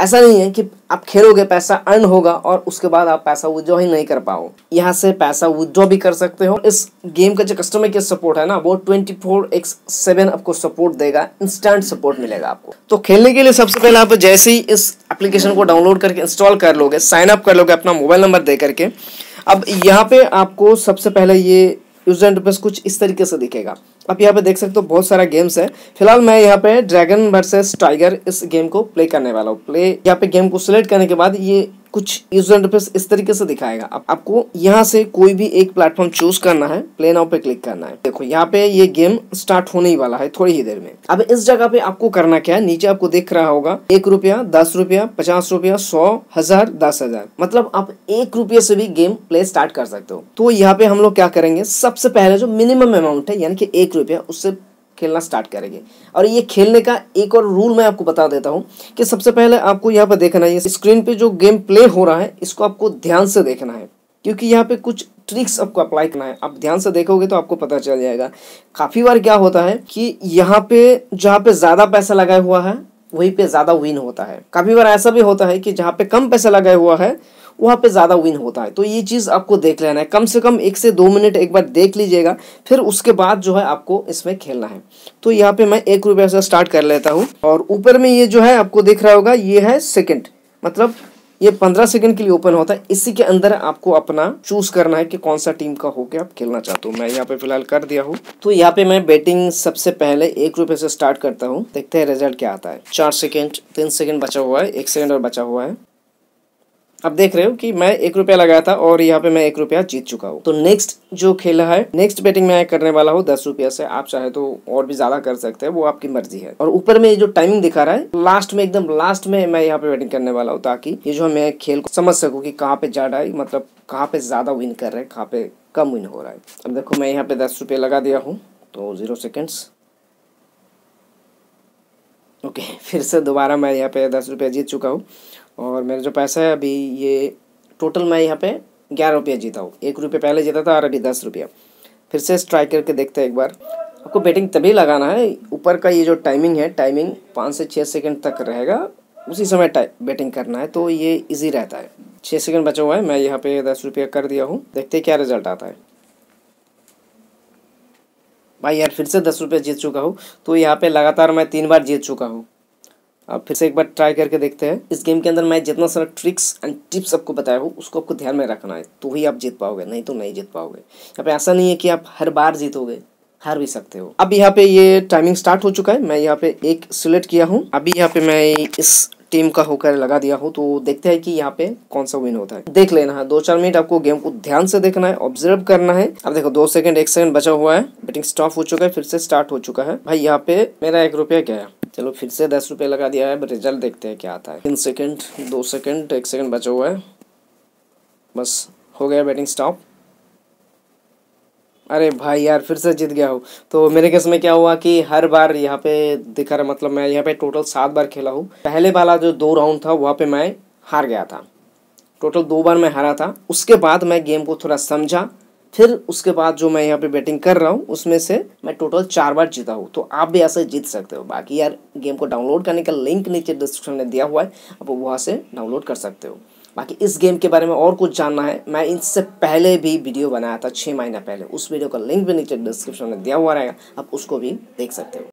ऐसा नहीं है कि आप खेलोगे पैसा अर्न होगा और उसके बाद आप पैसा विद्रॉ ही नहीं कर पाओ यहाँ से पैसा विद्रॉ भी कर सकते हो इस गेम का जो कस्टमर केयर सपोर्ट है ना वो ट्वेंटी फोर एक्स सेवन आपको सपोर्ट देगा इंस्टेंट सपोर्ट मिलेगा आपको तो खेलने के लिए सबसे पहले आप जैसे ही इस एप्लीकेशन को डाउनलोड करके इंस्टॉल कर लोगे साइन अप कर लोगे अपना मोबाइल नंबर दे करके अब यहाँ पे आपको सबसे पहले ये यूजर इंटरफेस कुछ इस तरीके से दिखेगा आप यहाँ पे देख सकते हो बहुत सारा गेम्स है फिलहाल मैं यहाँ पे ड्रैगन वर्सेस टाइगर इस गेम को प्ले करने वाला हूँ प्ले यहाँ पे गेम को सिलेक्ट करने के बाद ये कुछ यूजर इंटरफेस इस तरीके से दिखाएगा अब आपको यहाँ से कोई भी एक प्लेटफॉर्म चूज करना है प्ले नाउ पे क्लिक करना है देखो यहाँ पे ये गेम स्टार्ट होने ही वाला है थोड़ी ही देर में अब इस जगह पे आपको करना क्या है नीचे आपको दिख रहा होगा एक रुपया दस रुपया पचास रुपया सौ हजार दस हजार मतलब आप एक रुपये से भी गेम प्ले स्टार्ट कर सकते हो तो यहाँ पे हम लोग क्या करेंगे सबसे पहले जो मिनिमम अमाउंट है यानी कि एक रुपया उससे खेलना स्टार्ट करेंगे और ये खेलने का एक और रूल मैं आपको बता देता हूँ कि सबसे पहले आपको यहाँ पर देखना है स्क्रीन पे जो गेम प्ले हो रहा है इसको आपको ध्यान से देखना है क्योंकि यहाँ पे कुछ ट्रिक्स आपको अप्लाई करना है आप ध्यान से देखोगे तो आपको पता चल जाएगा काफ़ी बार क्या होता है कि यहाँ पे जहाँ पे ज़्यादा पैसा लगाया हुआ है वहीं पे ज़्यादा विन होता है काफ़ी बार ऐसा भी होता है कि जहाँ पे कम पैसा लगाया हुआ है वहाँ पे ज़्यादा विन होता है तो ये चीज़ आपको देख लेना है कम से कम एक से दो मिनट एक बार देख लीजिएगा फिर उसके बाद जो है आपको इसमें खेलना है तो यहाँ पे मैं एक रुपये से स्टार्ट कर लेता हूँ और ऊपर में ये जो है आपको देख रहा होगा ये है सेकेंड मतलब ये पंद्रह सेकंड के लिए ओपन होता है इसी के अंदर आपको अपना चूज करना है कि कौन सा टीम का होकर आप खेलना चाहते हो मैं यहाँ पे फिलहाल कर दिया हूँ तो यहाँ पे मैं बैटिंग सबसे पहले एक रुपये से स्टार्ट करता हूँ देखते हैं रिजल्ट क्या आता है चार सेकंड तीन सेकंड बचा हुआ है एक सेकंड और बचा हुआ है आप देख रहे हो कि मैं एक रुपया लगाया था और यहाँ पे मैं एक रुपया जीत चुका हूँ तो नेक्स्ट जो खेल है नेक्स्ट बैटिंग मैं करने वाला हूँ दस रुपया से आप चाहे तो और भी ज्यादा कर सकते हैं वो आपकी मर्जी है और ऊपर में जो टाइमिंग दिखा रहा है लास्ट में एकदम लास्ट में मैं यहाँ पे बैटिंग करने वाला हूँ ताकि ये जो मैं खेल को समझ सकूँ की कहाँ पे जा रहा है मतलब कहाँ पे ज्यादा विन कर रहे हैं कहाँ पे कम विन हो रहा है अब देखो मैं यहाँ पे दस लगा दिया हूँ तो जीरो सेकेंड्स ओके फिर से दोबारा मैं यहाँ पे दस रुपये जीत चुका हूँ और मेरा जो पैसा है अभी ये टोटल मैं यहाँ पे ग्यारह रुपया जीता हूँ एक रुपये पहले जीता था और अभी दस रुपया फिर से स्ट्राइक करके देखते हैं एक बार आपको बैटिंग तभी लगाना है ऊपर का ये जो टाइमिंग है टाइमिंग पाँच से छः सेकेंड तक रहेगा उसी समय बैटिंग करना है तो ये ईजी रहता है छः सेकेंड बचा हुआ है मैं यहाँ पे दस रुपया कर दिया हूँ देखते क्या रिजल्ट आता है भाई यार फिर से दस रुपये जीत चुका हूँ तो यहाँ पे लगातार मैं तीन बार जीत चुका हूँ आप फिर से एक बार ट्राई करके देखते हैं इस गेम के अंदर मैं जितना सारा ट्रिक्स एंड टिप्स आपको बताया हूँ उसको आपको ध्यान में रखना है तो ही आप जीत पाओगे नहीं तो नहीं जीत पाओगे यहाँ पे ऐसा नहीं है कि आप हर बार जीतोगे हार भी सकते हो अब यहाँ पे ये टाइमिंग स्टार्ट हो चुका है मैं यहाँ पे एक सिलेक्ट किया हूँ अभी यहाँ पे मैं इस टीम का होकर लगा दिया हूँ तो देखते हैं कि यहाँ पे कौन सा विन होता है देख लेना है दो चार मिनट आपको गेम को ध्यान से देखना है ऑब्जर्व करना है अब देखो दो सेकंड एक सेकंड बचा हुआ है बैटिंग स्टॉप हो चुका है फिर से स्टार्ट हो चुका है भाई यहाँ पे मेरा एक रुपया क्या है चलो फिर से दस रुपये लगा दिया है रिजल्ट देखते हैं क्या आता है तीन सेकंड दो सेकंड एक सेकेंड बचा हुआ है बस हो गया बैटिंग स्टॉप अरे भाई यार फिर से जीत गया हूँ तो मेरे केस में क्या हुआ कि हर बार यहाँ पे दिखा रहा मतलब मैं यहाँ पे टोटल सात बार खेला हूँ पहले वाला जो दो राउंड था वहाँ पे मैं हार गया था टोटल दो बार मैं हारा था उसके बाद मैं गेम को थोड़ा समझा फिर उसके बाद जो मैं यहाँ पे बैटिंग कर रहा हूँ उसमें से मैं टोटल चार बार जीता हूँ तो आप भी ऐसे जीत सकते हो बाकी यार गेम को डाउनलोड करने का लिंक नीचे डिस्क्रिप्शन में दिया हुआ है आप वहाँ से डाउनलोड कर सकते हो बाकी इस गेम के बारे में और कुछ जानना है मैं इससे पहले भी वीडियो बनाया था छः महीना पहले उस वीडियो का लिंक भी नीचे डिस्क्रिप्शन में दिया हुआ रहेगा आप उसको भी देख सकते हो